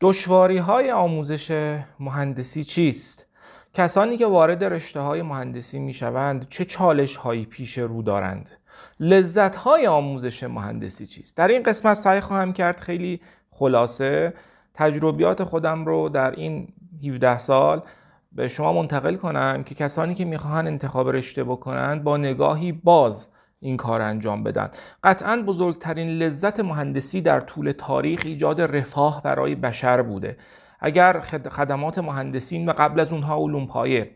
دشواری های آموزش مهندسی چیست؟ کسانی که وارد رشته های مهندسی می چه چالش هایی پیش رو دارند؟ لذت های آموزش مهندسی چیست؟ در این قسمت سعی خواهم کرد خیلی خلاصه تجربیات خودم رو در این 17 سال به شما منتقل کنم که کسانی که میخواهند انتخاب رشته بکنند با نگاهی باز این کار انجام بدن قطعا بزرگترین لذت مهندسی در طول تاریخ ایجاد رفاه برای بشر بوده اگر خدمات مهندسین و قبل از اونها علوم پایه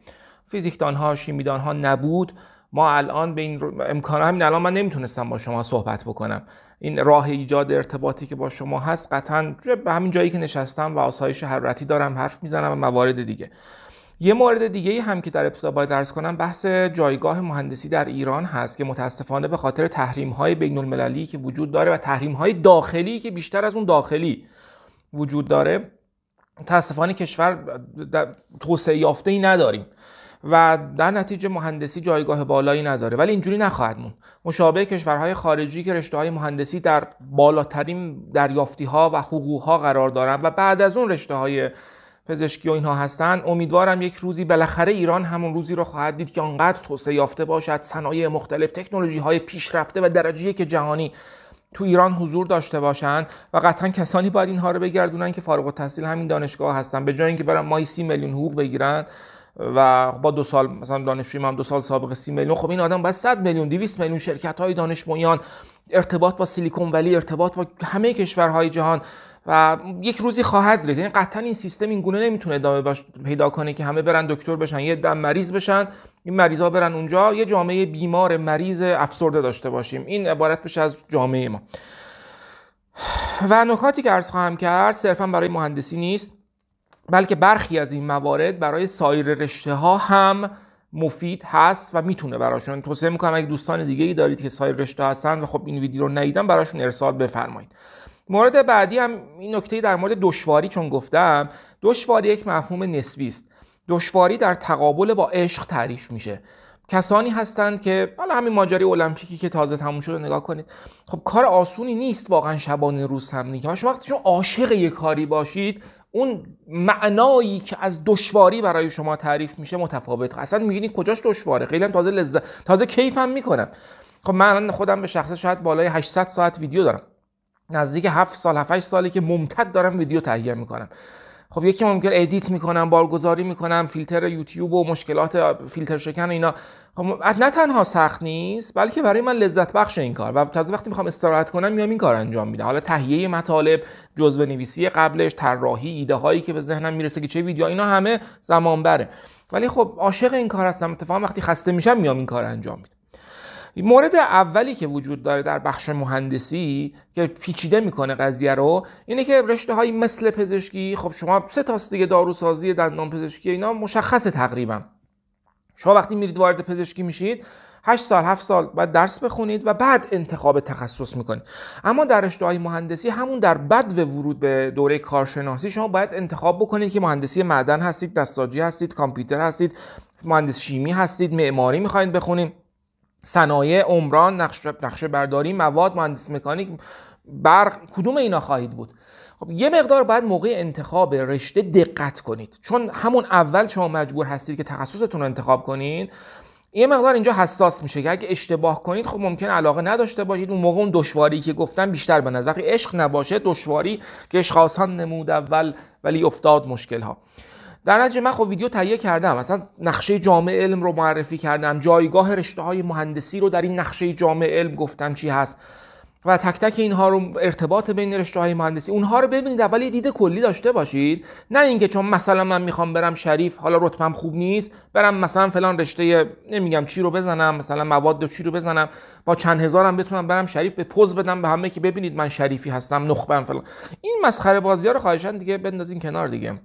فیزیکدان ها شیمیدان ها نبود ما الان به این رو... همین الان من نمیتونستم با شما صحبت بکنم این راه ایجاد ارتباطی که با شما هست قطعا به همین جایی که نشستم و آسایش حرارتی دارم حرف میزنم و موارد دیگه یه مورد دیگه هم که در ابتدا باید درس کنم بحث جایگاه مهندسی در ایران هست که متاسفانه به خاطر تحریم های بین المللی که وجود داره و تحریم های داخلی که بیشتر از اون داخلی وجود داره متاسفانه کشور توسعه یافته ای نداریم و در نتیجه مهندسی جایگاه بالایی نداره ولی اینجوری نخواهد موند مشابه کشورهای خارجی که رشته های مهندسی در بالاترین دریافتی ها و حقوق ها قرار دارن و بعد از اون رشته های پزشکی و اینها هستن امیدوارم یک روزی بالاخره ایران همون روزی را خواهد دید که آنقدر توسعه یافته باشد صنایع مختلف تکنولوژی های پیشرفته و درجه که جهانی تو ایران حضور داشته باشند و قطعا کسانی باید اینها رو بگردونن که فارغ التحصیل همین دانشگاه هستند. به جای اینکه برن ماهی سی میلیون حقوق بگیرن و با دو سال مثلا دانشجوی هم دو سال سابقه سی میلیون خب این آدم باید 100 میلیون 200 میلیون شرکت های دانش بنیان ارتباط با سیلیکون ولی ارتباط با همه کشورهای جهان و یک روزی خواهد رسید یعنی قطعا این سیستم این گونه نمیتونه ادامه باش پیدا کنه که همه برن دکتر بشن یه دم مریض بشن این مریضا برن اونجا یه جامعه بیمار مریض افسرده داشته باشیم این عبارت بشه از جامعه ما و نکاتی که عرض خواهم کرد صرفا برای مهندسی نیست بلکه برخی از این موارد برای سایر رشته ها هم مفید هست و میتونه براشون توصیه میکنم اگه دوستان دیگه ای دارید که سایر رشته هستن و خب این ویدیو رو ندیدن براشون ارسال بفرمایید مورد بعدی هم این نکته در مورد دشواری چون گفتم دشواری یک مفهوم نسبی است دشواری در تقابل با عشق تعریف میشه کسانی هستند که حالا همین ماجرای المپیکی که تازه تموم شده نگاه کنید خب کار آسونی نیست واقعا شبانه روز هم نیست شما وقتی عاشق یه کاری باشید اون معنایی که از دشواری برای شما تعریف میشه متفاوت اصلا میگین کجاش دشواره خیلی تازه لذت تازه کیفم میکنم خب من خودم به شخصه شاید بالای 800 ساعت ویدیو دارم نزدیک 7 سال 7 8 سالی که ممتد دارم ویدیو تهیه میکنم خب یکی ممکن ادیت میکنم بارگذاری میکنم فیلتر یوتیوب و مشکلات فیلتر شکن و اینا خب نه تنها سخت نیست بلکه برای من لذت بخش این کار و تازه وقتی میخوام استراحت کنم میام این کار انجام میدم حالا تهیه مطالب جزوه نویسی قبلش طراحی ایده هایی که به ذهنم میرسه که چه ویدیو اینا همه زمان بره ولی خب عاشق این کار هستم اتفاقا وقتی خسته میشم میام این کار انجام میدم مورد اولی که وجود داره در بخش مهندسی که پیچیده میکنه قضیه رو اینه که رشته های مثل پزشکی خب شما سه تاست دیگه داروسازی دندان پزشکی اینا مشخص تقریبا شما وقتی میرید وارد پزشکی میشید 8 سال 7 سال باید درس بخونید و بعد انتخاب تخصص میکنید اما در رشته های مهندسی همون در بد ورود به دوره کارشناسی شما باید انتخاب بکنید که مهندسی معدن هستید دستاجی هستید کامپیوتر هستید مهندس شیمی هستید معماری میخواید بخونید صنایع عمران نقشه برداری مواد مهندس مکانیک برق کدوم اینا خواهید بود خب، یه مقدار باید موقع انتخاب رشته دقت کنید چون همون اول شما مجبور هستید که تخصصتون رو انتخاب کنید. یه مقدار اینجا حساس میشه که اگه اشتباه کنید خب ممکن علاقه نداشته باشید اون موقع اون دشواری که گفتم بیشتر بنظر وقتی عشق نباشه دشواری که اشخاصان نمود اول ولی افتاد مشکل در نتیجه من خب ویدیو تهیه کردم مثلا نقشه جامعه علم رو معرفی کردم جایگاه رشته های مهندسی رو در این نقشه جامعه علم گفتم چی هست و تک تک اینها رو ارتباط بین رشته های مهندسی اونها رو ببینید اول یه دید کلی داشته باشید نه اینکه چون مثلا من میخوام برم شریف حالا رتبم خوب نیست برم مثلا فلان رشته نمیگم چی رو بزنم مثلا مواد چی رو بزنم با چند هزارم بتونم برم شریف به پوز بدم به همه که ببینید من شریفی هستم نخبم فلان این مسخره بازی رو خواهشان دیگه بندازین کنار دیگه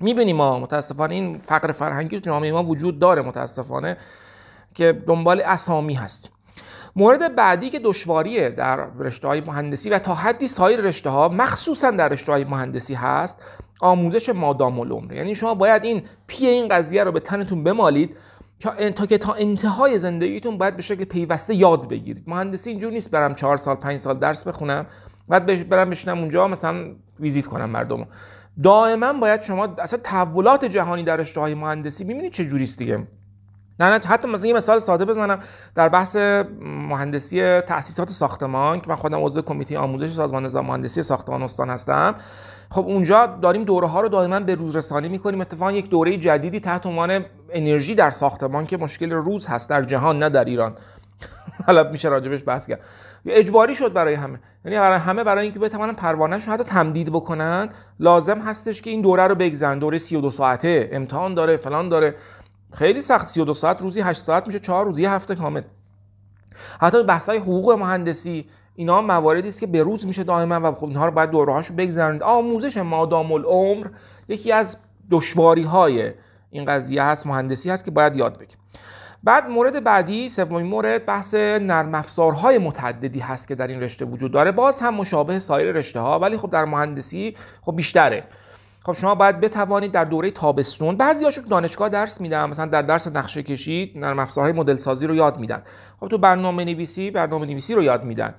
میبینیم ما متاسفانه این فقر فرهنگی تو جامعه ما وجود داره متاسفانه که دنبال اسامی هستیم مورد بعدی که دشواریه در رشته های مهندسی و تا حدی سایر رشته ها مخصوصا در رشته مهندسی هست آموزش مادام العمر یعنی شما باید این پی این قضیه رو به تنتون بمالید تا که تا انتهای زندگیتون باید به شکل پیوسته یاد بگیرید مهندسی اینجور نیست برم چهار سال پنج سال درس بخونم بعد برم بشینم اونجا مثلا ویزیت کنم مردم دائما باید شما اصلا تحولات جهانی در رشته مهندسی ببینید چه جوریست دیگه نه نه حتی مثلا یه مثال ساده بزنم در بحث مهندسی تاسیسات ساختمان که من خودم عضو کمیته آموزش سازمان نظام مهندسی ساختمان استان هستم خب اونجا داریم دوره ها رو دائما به روز رسانی میکنیم اتفاقا یک دوره جدیدی تحت عنوان انرژی در ساختمان که مشکل روز هست در جهان نه در ایران حالا میشه راجبش بحث کرد اجباری شد برای همه یعنی همه برای اینکه بتونن پروانهشون حتی تمدید بکنن لازم هستش که این دوره رو بگذرن دوره 32 ساعته امتحان داره فلان داره خیلی سخت 32 ساعت روزی 8 ساعت میشه 4 روزی هفته کامل حتی بحث های حقوق مهندسی اینا مواردی است که به روز میشه دائما و خب اینها رو باید هاشو بگذرونید آموزش مادام العمر یکی از دشواری های این قضیه هست مهندسی هست که باید یاد بگیریم بعد مورد بعدی سومین مورد بحث نرم افزارهای متعددی هست که در این رشته وجود داره باز هم مشابه سایر رشته ها ولی خب در مهندسی خب بیشتره خب شما باید بتوانید در دوره تابستون بعضی هاشون دانشگاه درس میدن مثلا در درس نقشه کشی نرم افزارهای مدل سازی رو یاد میدن خب تو برنامه نویسی برنامه نویسی رو یاد میدن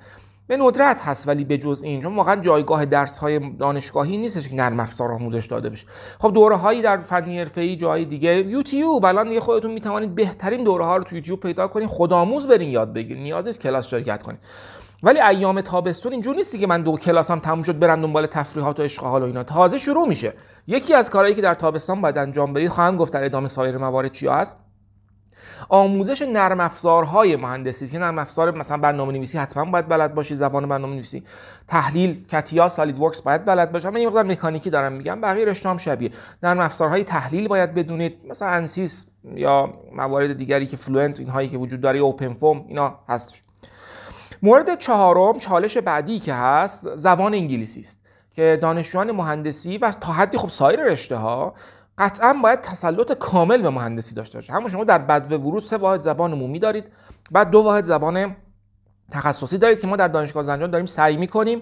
به ندرت هست ولی به جز این چون واقعا جایگاه درس های دانشگاهی نیستش که نرم افزار آموزش داده بشه خب دوره هایی در فنی حرفه جای دیگه یوتیوب الان دیگه خودتون می توانید بهترین دوره ها رو تو یوتیوب پیدا کنید خودآموز برین یاد بگیرید نیاز نیست کلاس شرکت کنید ولی ایام تابستون اینجور نیستی که من دو کلاسم تموم شد برم دنبال تفریحات و عشق و اینا تازه شروع میشه یکی از کارهایی که در تابستان باید انجام بدید ادامه سایر موارد آموزش نرم افزارهای مهندسی که نرم افزار مثلا برنامه نویسی حتما باید بلد باشی زبان برنامه نویسی تحلیل کتیا سالید ورکس باید بلد باشی من یه مقدار مکانیکی دارم میگم بقیه رشته هم شبیه نرم افزارهای تحلیل باید بدونید مثلا انسیس یا موارد دیگری که فلوئنت اینهایی که وجود داره اوپن فوم اینا هست مورد چهارم چالش بعدی که هست زبان انگلیسی است که دانشجویان مهندسی و تا حدی خب سایر رشته ها قطعا باید تسلط کامل به مهندسی داشته باشه همون شما در بدو ورود سه واحد زبان عمومی دارید بعد دو واحد زبان تخصصی دارید که ما در دانشگاه زنجان داریم سعی میکنیم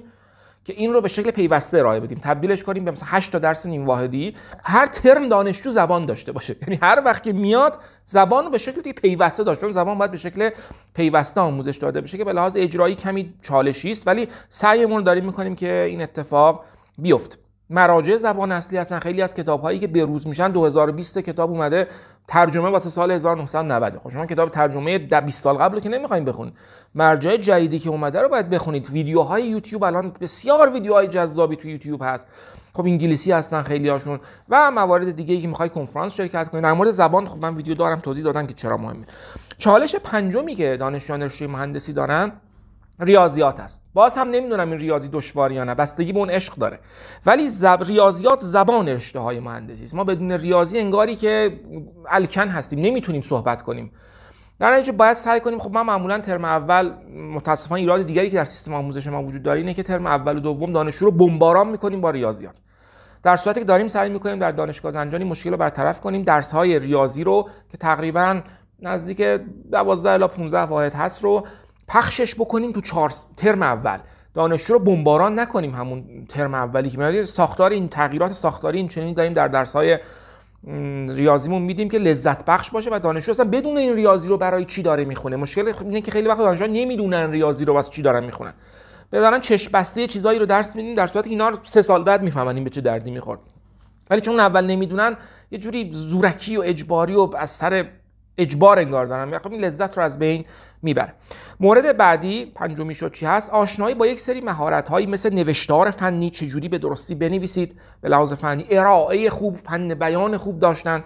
که این رو به شکل پیوسته ارائه بدیم تبدیلش کنیم به مثلا 8 تا درس نیم واحدی هر ترم دانشجو زبان داشته باشه یعنی هر وقت که میاد زبان رو به شکل پیوسته داشته زبان باید به شکل پیوسته آموزش داده بشه که به لحاظ اجرایی کمی چالشی است ولی سعیمون رو داریم میکنیم که این اتفاق بیفته مراجع زبان اصلی هستن خیلی از کتاب هایی که بروز میشن 2020 کتاب اومده ترجمه واسه سال 1990 خب شما کتاب ترجمه 20 سال قبل که نمیخوایم بخونید مرجع جدیدی که اومده رو باید بخونید ویدیوهای یوتیوب الان بسیار ویدیوهای جذابی تو یوتیوب هست خب انگلیسی هستن خیلی هاشون و موارد دیگه ای که میخوای کنفرانس شرکت کنید در مورد زبان خب من ویدیو دارم توضیح دادم که چرا مهمه چالش پنجمی که دانشجویان رشته مهندسی دارن ریاضیات است باز هم نمیدونم این ریاضی دشوار یا نه بستگی به اون عشق داره ولی زب... ریاضیات زبان رشته های مهندسی است ما بدون ریاضی انگاری که الکن هستیم نمیتونیم صحبت کنیم در اینجا باید سعی کنیم خب من معمولا ترم اول متاسفانه ایراد دیگری که در سیستم آموزش ما وجود داره اینه که ترم اول و دوم دانشجو رو بمباران میکنیم با ریاضیات در صورتی که داریم سعی میکنیم در دانشگاه زنجانی مشکل رو برطرف کنیم درس های ریاضی رو که تقریبا نزدیک 12 الی 15 واحد هست رو پخشش بکنیم تو چهار ترم اول دانشجو رو بمباران نکنیم همون ترم اولی که ساختار این تغییرات ساختاری این چنین داریم در درس ریاضیمون میدیم که لذت بخش باشه و دانشجو اصلا بدون این ریاضی رو برای چی داره میخونه مشکل خب اینه که خیلی وقت دانشجو نمیدونن ریاضی رو واسه چی دارن میخونن به چشم بسته چیزایی رو درس میدیم در صورتی که اینا سه سال بعد میفهمن به چه دردی میخورد ولی چون اول نمیدونن یه جوری زورکی و اجباری و از سر اجبار انگار دارم یعنی خب این لذت رو از بین میبره مورد بعدی پنجمی شد چی هست آشنایی با یک سری مهارت هایی مثل نوشتار فنی چجوری به درستی بنویسید به لحاظ فنی ارائه خوب فن بیان خوب داشتن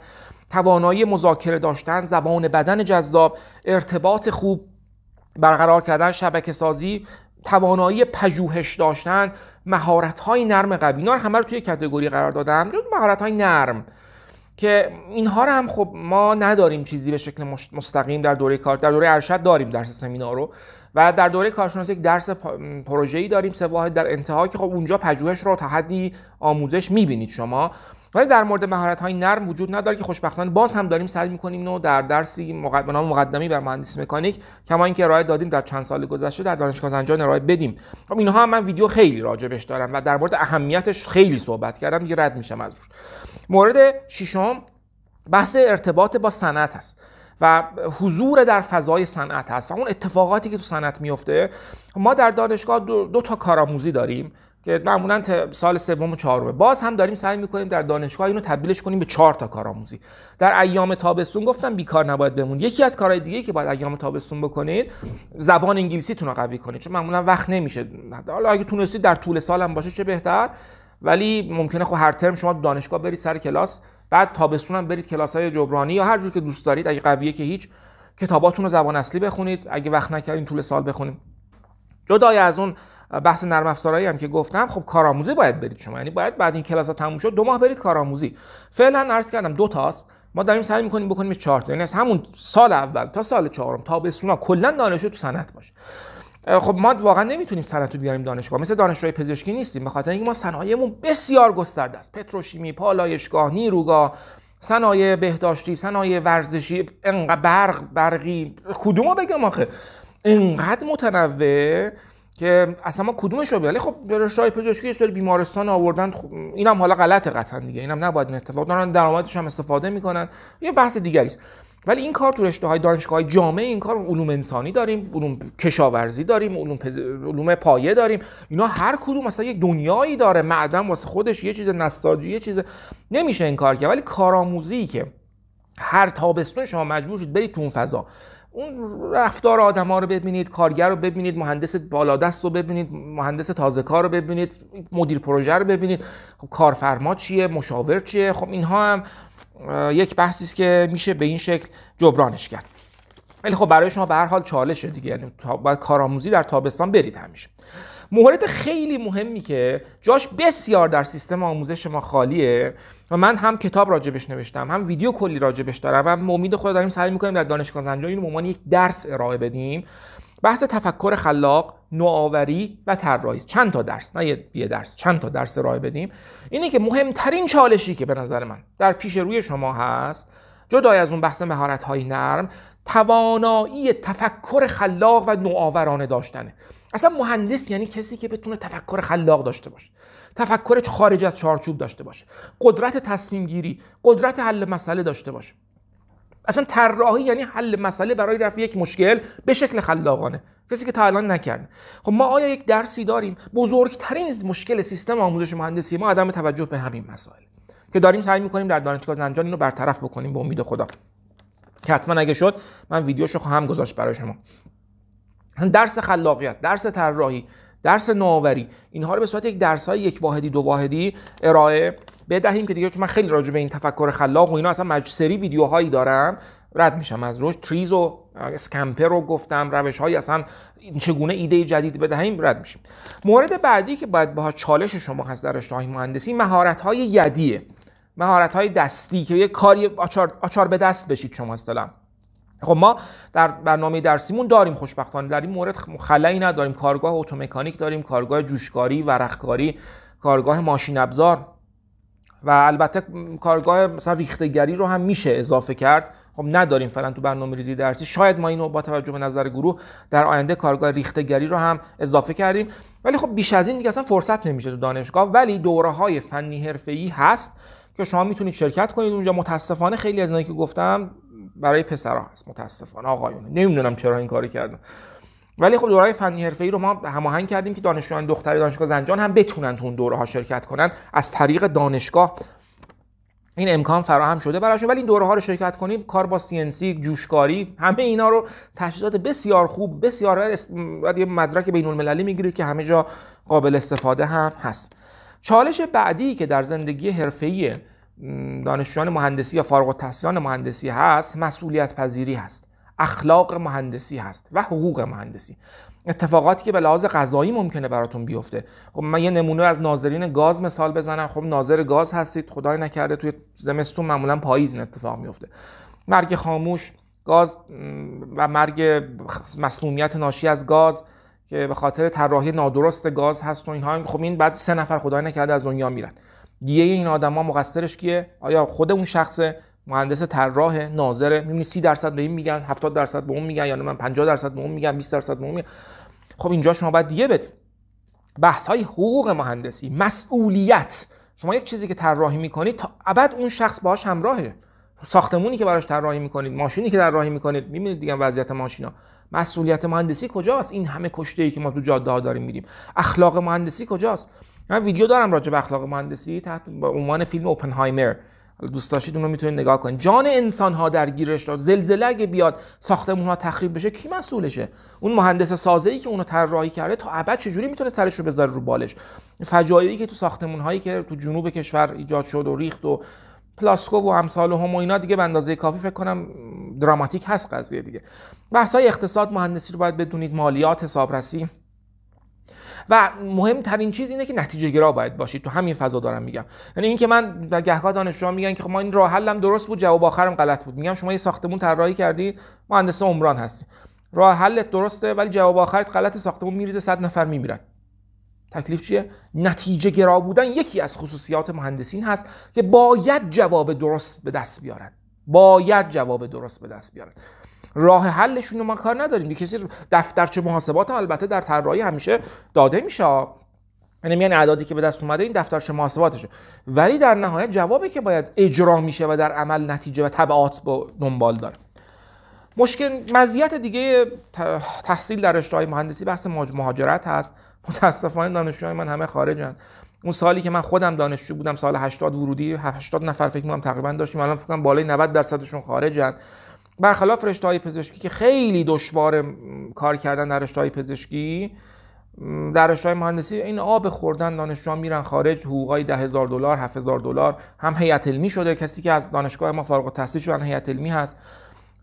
توانایی مذاکره داشتن زبان بدن جذاب ارتباط خوب برقرار کردن شبکه سازی توانایی پژوهش داشتن مهارت های نرم قوی اینا همه توی کاتگوری قرار دادم مهارت های نرم که اینها رو هم خب ما نداریم چیزی به شکل مستقیم در دوره کار در دوره ارشد داریم درس سمینار رو و در دوره کارشناسی یک درس پروژه‌ای داریم سه در انتها که خب اونجا پژوهش رو تا حدی آموزش میبینید شما ولی در مورد مهارت نرم وجود نداره که خوشبختانه باز هم داریم سعی میکنیم و در درسی مقدمی بر مهندسی مکانیک کما اینکه ارائه دادیم در چند سال گذشته در دانشگاه زنجان ارائه بدیم خب اینها هم من ویدیو خیلی راجبش دارم و در مورد اهمیتش خیلی صحبت کردم دیگه رد میشم از روش مورد ششم بحث ارتباط با صنعت است و حضور در فضای صنعت هست و اون اتفاقاتی که تو صنعت میفته ما در دانشگاه دو, تا کارآموزی داریم که معمولا سال سوم و چهارم باز هم داریم سعی میکنیم در دانشگاه اینو تبدیلش کنیم به چهار تا کارآموزی در ایام تابستون گفتم بیکار نباید بمون یکی از کارهای دیگه که باید ایام تابستون بکنید زبان انگلیسیتون رو قوی کنید چون معمولا وقت نمیشه حالا اگه تونستید در طول سال باشه چه بهتر ولی ممکنه خب هر ترم شما دانشگاه برید سر کلاس بعد تابستون هم برید کلاس های جبرانی یا هر جور که دوست دارید اگه قویه که هیچ کتاباتون رو زبان اصلی بخونید اگه وقت نکردین طول سال بخونید جدای از اون بحث نرم هم که گفتم خب کارآموزی باید برید شما یعنی باید بعد این کلاس ها تموم شد دو ماه برید کارآموزی فعلا عرض کردم دو تاست ما داریم سعی میکنیم بکنیم چهار تا یعنی همون سال اول تا سال چهارم تابستونا کلا دانشجو تو صنعت باشه خب ما واقعا نمیتونیم صنعتو بیاریم دانشگاه مثل دانشجوی پزشکی نیستیم به خاطر اینکه ما صنایعمون بسیار گسترده است پتروشیمی پالایشگاه نیروگاه صنایع بهداشتی صنایع ورزشی انقدر برق برقی کدومو بگم آخه انقدر متنوع که اصلا ما کدومش رو خب رشته پزشکی سری بیمارستان آوردن این خب اینم حالا غلطه قطعا دیگه اینم نباید این اتفاق دارن درآمدش هم استفاده میکنن یه بحث دیگری است ولی این کار تو رشته های دانشگاه جامعه این کار علوم انسانی داریم علوم کشاورزی داریم علوم, پایه داریم اینا هر کدوم مثلا یک دنیایی داره معدن واسه خودش یه چیز نساجی یه چیز نمیشه این کار که ولی کارآموزی که هر تابستون شما مجبور شد برید تو اون فضا اون رفتار آدما رو ببینید کارگر رو ببینید مهندس بالادست رو ببینید مهندس تازه کار رو ببینید مدیر پروژه رو ببینید خب کارفرما چیه مشاور چیه خب اینها هم یک بحثی است که میشه به این شکل جبرانش کرد ولی خب برای شما به هر حال چالشه دیگه یعنی باید کارآموزی در تابستان برید همیشه مورد خیلی مهمی که جاش بسیار در سیستم آموزش ما خالیه و من هم کتاب راجبش نوشتم هم ویدیو کلی راجبش دارم و به امید خدا داریم سعی میکنیم در دانشگاه زنجان اینو یک درس ارائه بدیم بحث تفکر خلاق نوآوری و طراحی چند تا درس نه یه درس چند تا درس ارائه بدیم اینه که مهمترین چالشی که به نظر من در پیش روی شما هست جدای از اون بحث مهارت های نرم توانایی تفکر خلاق و نوآورانه داشتنه اصلا مهندس یعنی کسی که بتونه تفکر خلاق داشته باشه تفکر خارج از چارچوب داشته باشه قدرت تصمیم گیری قدرت حل مسئله داشته باشه اصلا طراحی یعنی حل مسئله برای رفع یک مشکل به شکل خلاقانه کسی که تا الان نکرده خب ما آیا یک درسی داریم بزرگترین مشکل سیستم آموزش مهندسی ما عدم توجه به همین مسائل که داریم سعی میکنیم در دانشگاه زنجان اینو برطرف بکنیم به امید خدا که حتما اگه شد من ویدیوشو خواهم گذاشت برای شما درس خلاقیت درس طراحی درس نوآوری اینها رو به صورت یک درس های یک واحدی دو واحدی ارائه بدهیم که دیگه چون من خیلی راجع به این تفکر خلاق و اینا اصلا مجسری ویدیوهایی دارم رد میشم از روش تریز و اسکمپر رو گفتم روش های اصلا چگونه ایده جدید بدهیم رد میشیم مورد بعدی که باید باها چالش شما هست در رشته مهندسی مهارت های یدیه مهارت های دستی که یه کاری آچار, آچار به دست بشید شما استلام خب ما در برنامه درسیمون داریم خوشبختانه در این مورد خلایی نداریم کارگاه اتومکانیک داریم کارگاه جوشکاری ورقکاری کارگاه ماشین ابزار و البته کارگاه مثلا ریختگری رو هم میشه اضافه کرد خب نداریم فعلا تو برنامه ریزی درسی شاید ما اینو با توجه به نظر گروه در آینده کارگاه ریختگری رو هم اضافه کردیم ولی خب بیش از این دیگه اصلا فرصت نمیشه تو دانشگاه ولی دوره های فنی حرفه‌ای هست که شما میتونید شرکت کنید اونجا متاسفانه خیلی از اینایی که گفتم برای پسرا هست متاسفانه آقایون نمیدونم چرا این کاری کردن ولی خب دورهای فنی حرفه‌ای رو ما هماهنگ کردیم که دانشجویان دختری دانشگاه زنجان هم بتونن تو اون دوره ها شرکت کنن از طریق دانشگاه این امکان فراهم شده برایشون ولی این دوره ها رو شرکت کنیم کار با سی جوشکاری همه اینا رو تجهیزات بسیار خوب بسیار مدرک بین المللی میگیرید که همه جا قابل استفاده هم هست چالش بعدی که در زندگی حرفه‌ای دانشجویان مهندسی یا فارغ التحصیلان مهندسی هست مسئولیت پذیری هست اخلاق مهندسی هست و حقوق مهندسی اتفاقاتی که به لحاظ قضایی ممکنه براتون بیفته خب من یه نمونه از ناظرین گاز مثال بزنم خب ناظر گاز هستید خدای نکرده توی زمستون معمولا پاییز این اتفاق میفته مرگ خاموش گاز و مرگ مسمومیت ناشی از گاز که به خاطر طراحی نادرست گاز هست و اینها خب این بعد سه نفر خدای نکرده از دنیا میرن دیگه این آدما مقصرش کیه آیا خود اون شخص مهندس طراح ناظر میبینی 30 درصد به این میگن 70 درصد به اون میگن یعنی من 50 درصد به اون میگن 20 درصد به اون میگن خب اینجا شما باید دیگه بدید بحث های حقوق مهندسی مسئولیت شما یک چیزی که طراحی میکنید تا ابد اون شخص باهاش همراهه ساختمونی که براش طراحی میکنید ماشینی که طراحی میکنید میبینید دیگه وضعیت ماشینا مسئولیت مهندسی کجاست این همه کشته ای که ما تو جاده ها داریم میدیم اخلاق مهندسی کجاست من ویدیو دارم راجع اخلاق مهندسی تحت عنوان فیلم اوپنهایمر دوست داشتید اون رو میتونید نگاه کنید جان انسان ها در گیرش داد زلزله اگه بیاد ساختمون ها تخریب بشه کی مسئولشه اون مهندس سازه ای که اونو طراحی کرده تا ابد چجوری میتونه سرش رو بذاره رو بالش فجایعی که تو ساختمون هایی که تو جنوب کشور ایجاد شد و ریخت و پلاسکو و امثال و هم اینا دیگه به اندازه کافی فکر کنم دراماتیک هست قضیه دیگه بحث های اقتصاد مهندسی رو باید بدونید مالیات حسابرسی و مهمترین چیز اینه که نتیجه گرا باید باشید تو همین فضا دارم میگم یعنی اینکه من در گهگاه دانشجوها میگن که خب ما این راه حلم درست بود جواب آخرم غلط بود میگم شما یه ساختمون طراحی کردی مهندس عمران هستی راه حلت درسته ولی جواب آخرت غلط ساختمون میریزه صد نفر میمیرن تکلیف چیه نتیجه گرا بودن یکی از خصوصیات مهندسین هست که باید جواب درست به دست باید جواب درست به دست بیارن راه حلشون رو ما کار نداریم کسی دفترچه محاسبات هم البته در طراحی همیشه داده میشه یعنی میان اعدادی که به دست اومده این دفترچه محاسباتشه ولی در نهایت جوابی که باید اجرا میشه و در عمل نتیجه و تبعات با دنبال داره مشکل مزیت دیگه تحصیل در رشته‌های مهندسی بحث مهاجرت هست متاسفانه دانشجوهای من همه خارجن اون سالی که من خودم دانشجو بودم سال 80 ورودی 80 نفر فکر کنم تقریبا داشتیم الان فکر کنم بالای 90 درصدشون خارجن برخلاف رشته های پزشکی که خیلی دشوار کار کردن در رشته پزشکی در رشته مهندسی این آب خوردن دانشجوها میرن خارج حقوقای 10000 دلار هفت دلار هم هیئت علمی شده کسی که از دانشگاه ما فارغ التحصیل شدن هیئت علمی هست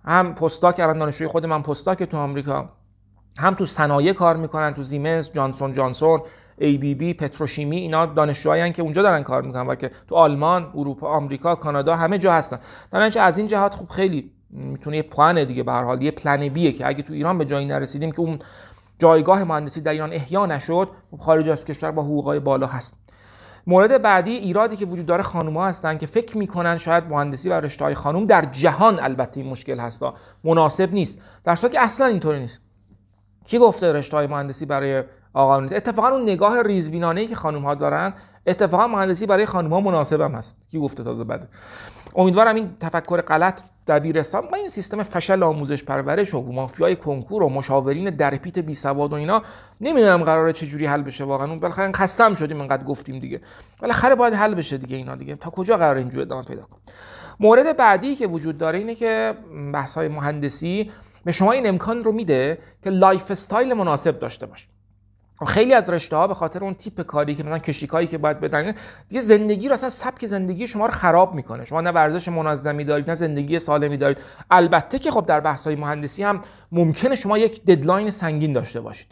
هم پستا کردن دانشجوی خود من که تو آمریکا هم تو صنایع کار میکنن تو زیمنس جانسون جانسون ای بی بی پتروشیمی اینا دانشجوهایی که اونجا دارن کار میکنن و که تو آلمان اروپا آمریکا کانادا همه جا هستن در از این جهات خب خیلی میتونه یه پلن دیگه به هر حال یه پلن بیه که اگه تو ایران به جایی نرسیدیم که اون جایگاه مهندسی در ایران احیا نشد خارج از کشور با حقوقای بالا هست مورد بعدی ایرادی که وجود داره خانوما هستن که فکر میکنن شاید مهندسی و رشته های خانوم در جهان البته این مشکل هستا مناسب نیست در که اصلا اینطوری نیست کی گفته رشته های مهندسی برای آقایون نیست اتفاقا اون نگاه ریزبینانه ای که خانم ها دارن اتفاقا مهندسی برای خانم ها مناسبم هست کی گفته تازه بده امیدوارم این تفکر غلط دبیرستان ما این سیستم فشل آموزش پرورش و مافیای کنکور و مشاورین درپیت بی سواد و اینا نمیدونم قراره چه جوری حل بشه واقعا اون بالاخره خستم شدیم انقدر گفتیم دیگه بالاخره باید حل بشه دیگه اینا دیگه تا کجا قراره اینجوری ادامه پیدا کنه مورد بعدی که وجود داره اینه که بحث های مهندسی به شما این امکان رو میده که لایف استایل مناسب داشته باشید خیلی از رشته ها به خاطر اون تیپ کاری که مثلا کشیکایی که باید بدن دیگه زندگی رو اصلا سبک زندگی شما رو خراب میکنه شما نه ورزش منظمی دارید نه زندگی سالمی دارید البته که خب در بحث های مهندسی هم ممکنه شما یک ددلاین سنگین داشته باشید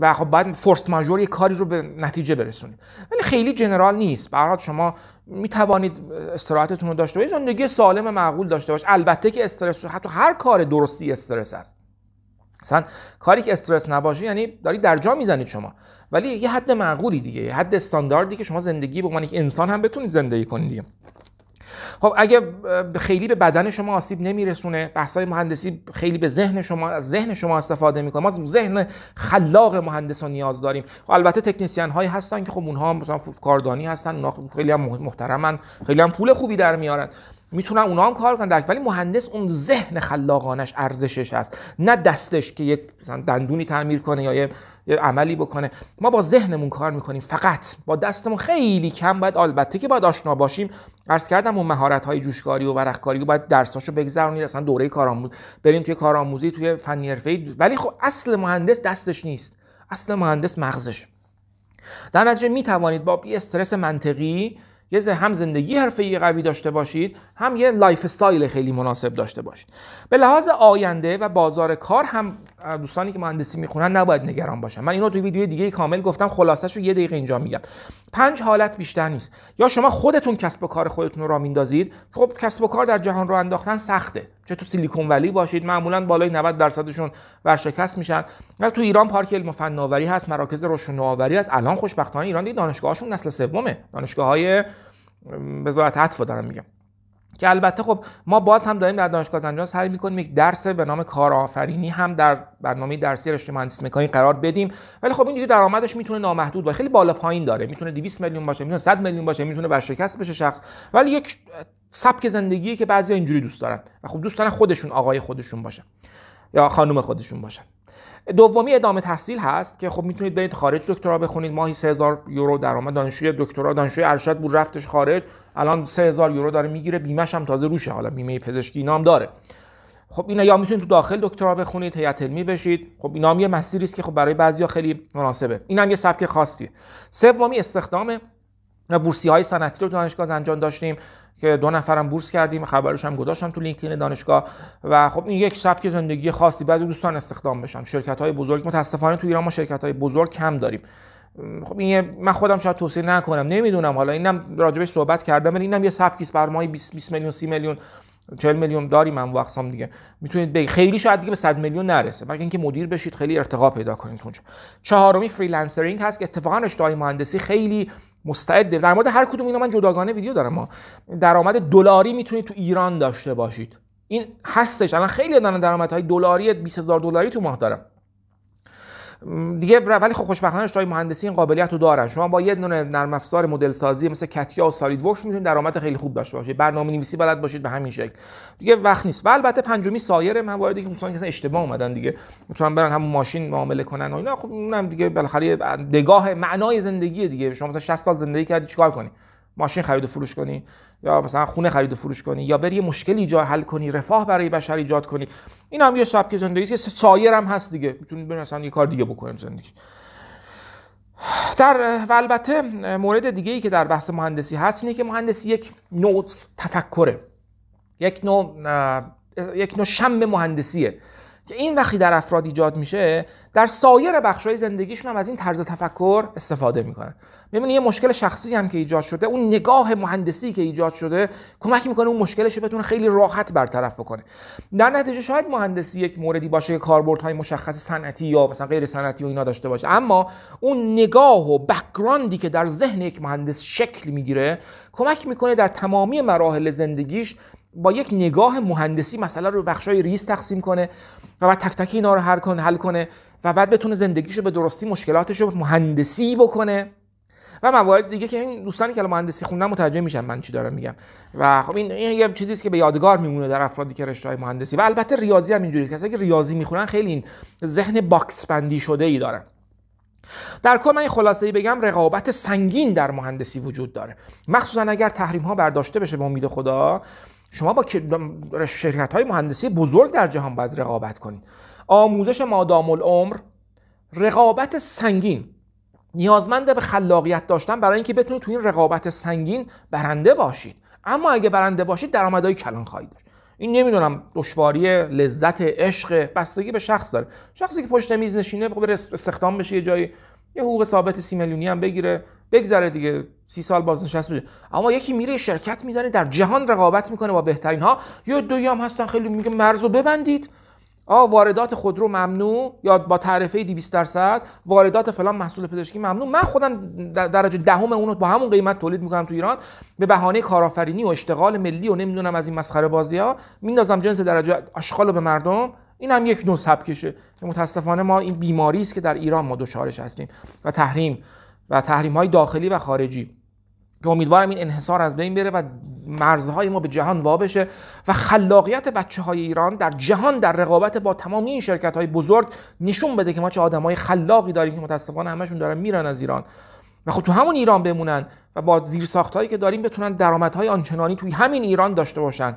و خب بعد فورس ماژور یک کاری رو به نتیجه برسونید ولی خیلی جنرال نیست به شما می توانید استراحتتون رو داشته باشید زندگی سالم معقول داشته باشید البته که استرس حتی هر کار درستی استرس است مثلا کاری که استرس نباشه یعنی داری در جا میزنید شما ولی یه حد معقولی دیگه حد استانداردی که شما زندگی به عنوان انسان هم بتونید زندگی کنید خب اگه خیلی به بدن شما آسیب نمیرسونه بحث‌های مهندسی خیلی به ذهن شما از ذهن شما استفاده میکنه ما ذهن خلاق ها نیاز داریم خب، البته تکنسین هایی هستن که خب اونها مثلا کاردانی هستن اونها خب خیلی هم محترمن خیلی پول خوبی در میارن میتونن اونا هم کار کنن درک ولی مهندس اون ذهن خلاقانش ارزشش هست نه دستش که یک دندونی تعمیر کنه یا عملی بکنه ما با ذهنمون کار میکنیم فقط با دستمون خیلی کم باید البته که باید آشنا باشیم عرض کردم اون مهارت های جوشکاری و ورقکاری و باید درساشو بگذرونید اصلا دوره کارآموز بریم توی کارآموزی توی فنی ولی خب اصل مهندس دستش نیست اصل مهندس مغزش در نتیجه می با یه استرس منطقی یه هم زندگی ای قوی داشته باشید هم یه لایف استایل خیلی مناسب داشته باشید به لحاظ آینده و بازار کار هم دوستانی که مهندسی میخونن نباید نگران باشن من اینو تو ویدیو دیگه کامل گفتم خلاصش رو یه دقیقه اینجا میگم پنج حالت بیشتر نیست یا شما خودتون کسب و کار خودتون رو میندازید خب کسب و کار در جهان رو انداختن سخته چه تو سیلیکون ولی باشید معمولا بالای 90 درصدشون ورشکست میشن و تو ایران پارک علم و هست مراکز رشد هست الان خوشبختانه ایران دانشگاهاشون نسل سومه دانشگاه های وزارت دارم میگم که البته خب ما باز هم داریم در دانشگاه زنجان سعی میکنیم یک درس به نام کارآفرینی هم در برنامه درسی رشته مهندسی مکانیک قرار بدیم ولی خب این دیگه درآمدش میتونه نامحدود باشه خیلی بالا پایین داره میتونه 200 میلیون باشه میتونه 100 میلیون باشه میتونه ورشکست بشه شخص ولی یک سبک زندگیه که بعضی اینجوری دوست دارن و خب دوست دارن خودشون آقای خودشون باشه یا خانم خودشون باشن دومی ادامه تحصیل هست که خب میتونید برید خارج دکترا بخونید ماهی 3000 یورو درآمد دانشجوی دکترا دانشجوی ارشد بود رفتش خارج الان 3000 یورو داره میگیره بیمش هم تازه روشه حالا بیمه پزشکی نام داره خب اینا یا میتونید تو داخل دکترا بخونید هیئت علمی بشید خب اینا هم یه مسیری است که خب برای بعضیا خیلی مناسبه این هم یه سبک خاصیه سومی استخدام بورسی های صنعتی رو دانشگاه انجام داشتیم که دو نفرم بورس کردیم خبرش هم گذاشتم تو لینکدین دانشگاه و خب این یک سبک زندگی خاصی بعضی دوستان استخدام بشن شرکت های بزرگ متاسفانه تو ایران ما شرکت های بزرگ کم داریم خب این من خودم شاید توصیه نکنم نمیدونم حالا اینم راجبش صحبت کردم ولی اینم یه سبکیه بر ما 20 میلیون 30 میلیون چهل میلیون داری من و اقسام دیگه میتونید بگید خیلی شاید دیگه به 100 میلیون نرسه مگر اینکه مدیر بشید خیلی ارتقا پیدا کنید اونجا چهارمی فریلنسرینگ هست که اتفاقا رشته مهندسی خیلی مستعده در مورد هر کدوم اینا من جداگانه ویدیو دارم ما درآمد دلاری میتونید تو ایران داشته باشید این هستش الان خیلی دارن درآمدهای دلاری 20000 دلاری تو ماه دارم دیگه ولی خب خوشبختانه رشته‌های مهندسی این قابلیت رو دارن شما با یه دونه نرم افزار مدل سازی مثل کتیا و سالید ورکس میتونید درآمد خیلی خوب داشته باشید برنامه نویسی بلد باشید به همین شکل دیگه وقت نیست و البته پنجمی سایر مواردی که مثلا کسان اشتباه اومدن دیگه میتونن برن همون ماشین معامله کنن و اینا خب اونم دیگه بالاخره نگاه معنای زندگی دیگه شما مثلا 60 سال زندگی کردی چیکار کنی ماشین خرید و فروش کنی یا مثلا خونه خرید و فروش کنی یا بری یه مشکلی جا حل کنی رفاه برای بشر ایجاد کنی این هم یه سبک زندگی که سایر هم هست دیگه میتونید اصلا یه کار دیگه بکنیم زندگی در و البته مورد دیگه ای که در بحث مهندسی هست اینه که مهندسی یک نوع تفکره یک نوع یک نوع شم مهندسیه که این وقتی در افراد ایجاد میشه در سایر بخشهای زندگیشون هم از این طرز تفکر استفاده میکنن میبینی یه مشکل شخصی هم که ایجاد شده اون نگاه مهندسی که ایجاد شده کمک میکنه اون مشکلش رو بتونه خیلی راحت برطرف بکنه در نتیجه شاید مهندسی یک موردی باشه که های مشخص صنعتی یا مثلا غیر صنعتی و اینا داشته باشه اما اون نگاه و بکگراندی که در ذهن یک مهندس شکل میگیره کمک میکنه در تمامی مراحل زندگیش با یک نگاه مهندسی مسئله رو بخش‌های ریز تقسیم کنه و بعد تک تک اینا رو هر کنه حل کنه و بعد بتونه زندگیشو به درستی مشکلاتش رو مهندسی بکنه و موارد دیگه که این دوستانی که مهندسی خوندن متوجه میشن من چی دارم میگم و خب این یه چیزی که به یادگار میمونه در افرادی که رشته مهندسی و البته ریاضی هم اینجوریه کسایی که ریاضی میخونن خیلی این ذهن باکس بندی شده ای دارن در کل من این خلاصه ای بگم رقابت سنگین در مهندسی وجود داره مخصوصا اگر تحریم ها برداشته بشه به امید خدا شما با شرکت های مهندسی بزرگ در جهان باید رقابت کنید آموزش مادام العمر رقابت سنگین نیازمند به خلاقیت داشتن برای اینکه بتونید تو این رقابت سنگین برنده باشید اما اگه برنده باشید های کلان خواهید داشت این نمیدونم دشواری لذت عشق بستگی به شخص داره شخصی که پشت میز نشینه باید استخدام بشه یه جایی یه حقوق ثابت سی میلیونی هم بگیره بگذره دیگه سی سال بازنشست میشه اما یکی میره شرکت میزنه در جهان رقابت میکنه با بهترین ها یا دوی هم هستن خیلی میگه مرزو ببندید آ واردات خودرو ممنوع یا با تعرفه 200 درصد واردات فلان محصول پزشکی ممنوع من خودم درجه دهم اونو با همون قیمت تولید میکنم تو ایران به بهانه کارآفرینی و اشتغال ملی و نمیدونم از این مسخره بازی ها میندازم جنس درجه به مردم این هم یک نوع سبکشه که متاسفانه ما این بیماری است که در ایران ما دچارش هستیم و تحریم و تحریم های داخلی و خارجی که امیدوارم این انحصار از بین بره و مرزهای ما به جهان وا بشه و خلاقیت بچه های ایران در جهان در رقابت با تمام این شرکت های بزرگ نشون بده که ما چه آدم های خلاقی داریم که متاسفانه همشون دارن میرن از ایران و خب تو همون ایران بمونن و با زیرساختهایی که داریم بتونن درآمدهای آنچنانی توی همین ایران داشته باشن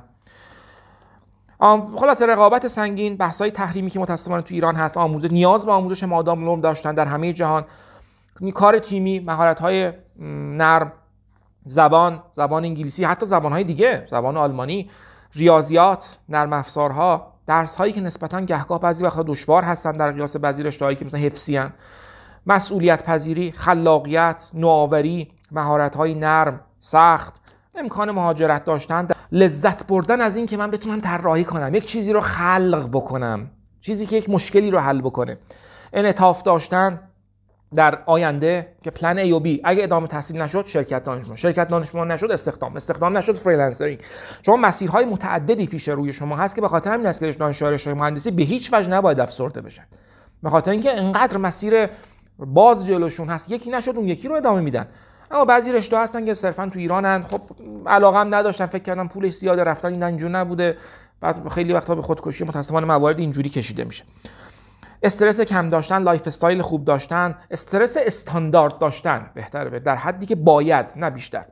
خلاص رقابت سنگین های تحریمی که متاسفانه تو ایران هست آموزش نیاز به آموزش مادام لوم داشتن در همه جهان کار تیمی مهارت‌های نرم زبان زبان انگلیسی حتی زبان‌های دیگه زبان آلمانی ریاضیات نرم افزارها درس هایی که نسبتا گهگاه بعضی وقتا دشوار هستند در قیاس بعضی هایی که مثلا حفظی هن. مسئولیت پذیری خلاقیت نوآوری مهارت های نرم سخت امکان مهاجرت داشتن لذت بردن از این که من بتونم طراحی کنم یک چیزی رو خلق بکنم چیزی که یک مشکلی رو حل بکنه انعطاف داشتن در آینده که پلن ای و بی اگه ادامه تحصیل نشد شرکت دانشمان شرکت دانشمان نشد استخدام استخدام نشد فریلنسرینگ شما مسیرهای متعددی پیش روی شما هست که به خاطر همین است که دانش رشته مهندسی به هیچ وجه نباید افسرده بشن به خاطر اینکه انقدر مسیر باز جلوشون هست یکی نشد اون یکی رو ادامه میدن اما بعضی رشته هستن که صرفا تو ایرانن خب علاقم نداشتن فکر کردم پولش زیاده رفتن این اینجور نبوده بعد خیلی وقتا به خودکشی متأسفانه موارد اینجوری کشیده میشه استرس کم داشتن لایف استایل خوب داشتن استرس استاندارد داشتن بهتره در حدی که باید نه بیشتر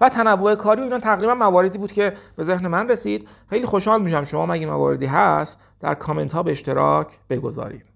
و تنوع کاری و اینا تقریبا مواردی بود که به ذهن من رسید خیلی خوشحال میشم شما مگه مواردی هست در کامنت ها به اشتراک بگذارید